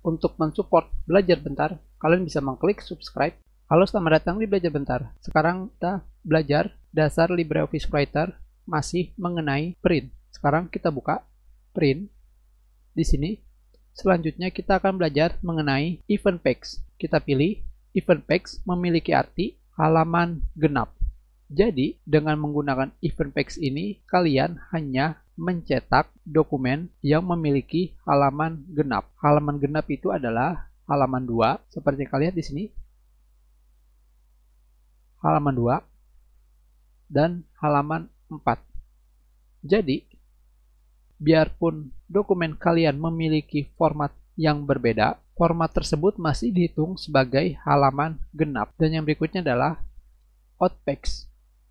Untuk mensupport belajar bentar, kalian bisa mengklik subscribe. Halo, selamat datang di Belajar Bentar. Sekarang kita belajar dasar LibreOffice Writer masih mengenai print. Sekarang kita buka print di sini. Selanjutnya kita akan belajar mengenai event packs. Kita pilih event packs memiliki arti halaman genap. Jadi, dengan menggunakan event packs ini, kalian hanya mencetak dokumen yang memiliki halaman genap. Halaman genap itu adalah halaman 2 seperti kalian lihat di sini. Halaman 2 dan halaman 4. Jadi, biarpun dokumen kalian memiliki format yang berbeda, format tersebut masih dihitung sebagai halaman genap. Dan yang berikutnya adalah outpacks.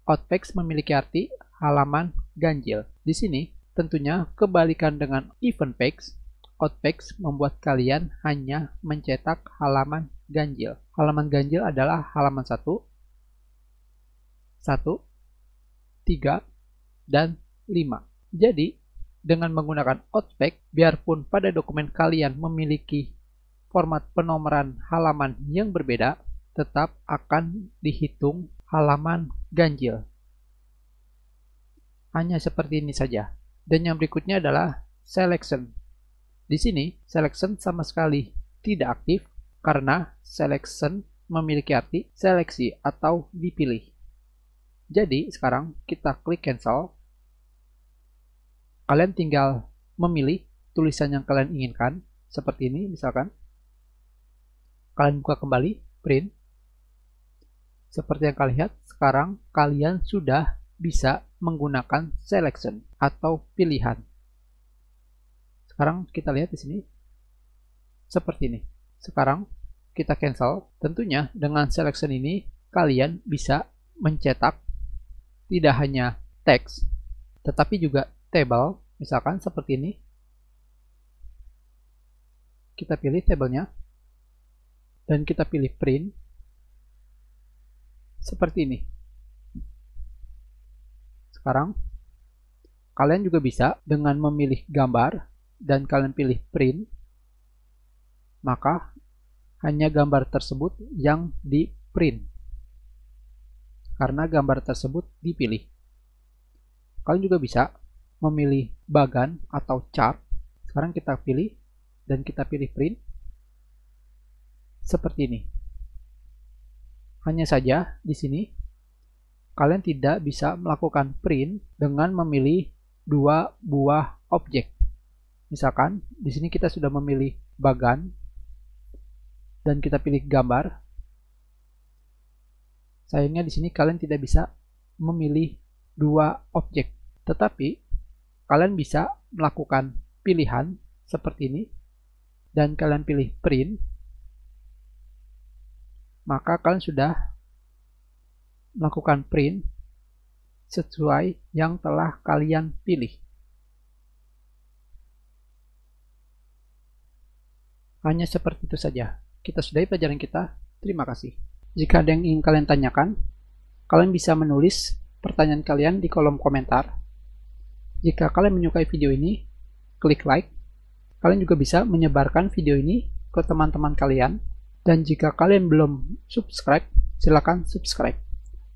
Outpacks memiliki arti halaman ganjil. Di sini, Tentunya kebalikan dengan event page, page membuat kalian hanya mencetak halaman ganjil. Halaman ganjil adalah halaman 1, 1, 3, dan 5. Jadi, dengan menggunakan page, biarpun pada dokumen kalian memiliki format penomoran halaman yang berbeda, tetap akan dihitung halaman ganjil. Hanya seperti ini saja. Dan yang berikutnya adalah selection. Di sini, selection sama sekali tidak aktif karena selection memiliki arti seleksi atau dipilih. Jadi, sekarang kita klik cancel. Kalian tinggal memilih tulisan yang kalian inginkan, seperti ini misalkan. Kalian buka kembali, print. Seperti yang kalian lihat, sekarang kalian sudah bisa menggunakan selection atau pilihan. Sekarang kita lihat di sini seperti ini. Sekarang kita cancel. Tentunya dengan selection ini kalian bisa mencetak tidak hanya teks tetapi juga table misalkan seperti ini. Kita pilih tablenya dan kita pilih print seperti ini sekarang, kalian juga bisa dengan memilih gambar dan kalian pilih print, maka hanya gambar tersebut yang di print. Karena gambar tersebut dipilih. Kalian juga bisa memilih bagan atau chart. Sekarang kita pilih dan kita pilih print. Seperti ini. Hanya saja di sini kalian tidak bisa melakukan print dengan memilih dua buah objek. Misalkan di sini kita sudah memilih bagan dan kita pilih gambar. Sayangnya di sini kalian tidak bisa memilih dua objek, tetapi kalian bisa melakukan pilihan seperti ini dan kalian pilih print maka kalian sudah melakukan print sesuai yang telah kalian pilih. Hanya seperti itu saja. Kita sudahi pelajaran kita. Terima kasih. Jika ada yang ingin kalian tanyakan, kalian bisa menulis pertanyaan kalian di kolom komentar. Jika kalian menyukai video ini, klik like. Kalian juga bisa menyebarkan video ini ke teman-teman kalian. Dan jika kalian belum subscribe, silakan subscribe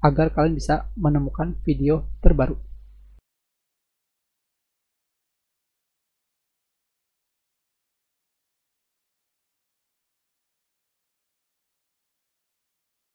agar kalian bisa menemukan video terbaru.